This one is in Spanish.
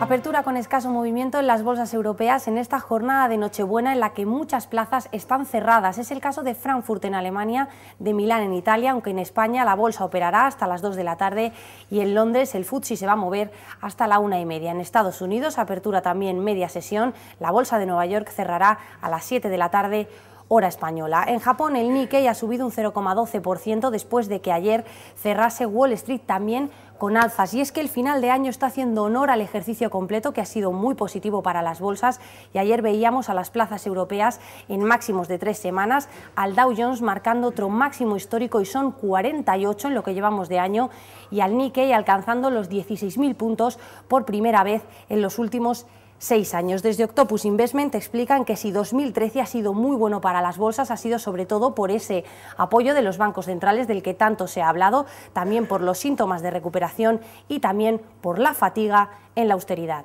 Apertura con escaso movimiento en las bolsas europeas en esta jornada de Nochebuena en la que muchas plazas están cerradas. Es el caso de Frankfurt en Alemania, de Milán en Italia, aunque en España la bolsa operará hasta las 2 de la tarde y en Londres el FTSE se va a mover hasta la una y media. En Estados Unidos, apertura también media sesión, la bolsa de Nueva York cerrará a las 7 de la tarde hora española. En Japón, el Nikkei ha subido un 0,12% después de que ayer cerrase Wall Street también con alzas. Y es que el final de año está haciendo honor al ejercicio completo que ha sido muy positivo para las bolsas y ayer veíamos a las plazas europeas en máximos de tres semanas, al Dow Jones marcando otro máximo histórico y son 48 en lo que llevamos de año y al Nikkei alcanzando los 16.000 puntos por primera vez en los últimos seis años. Desde Octopus Investment explican que si 2013 ha sido muy bueno para las bolsas, ha sido sobre todo por ese apoyo de los bancos centrales del que tanto se ha hablado, también por los síntomas de recuperación y también por la fatiga en la austeridad.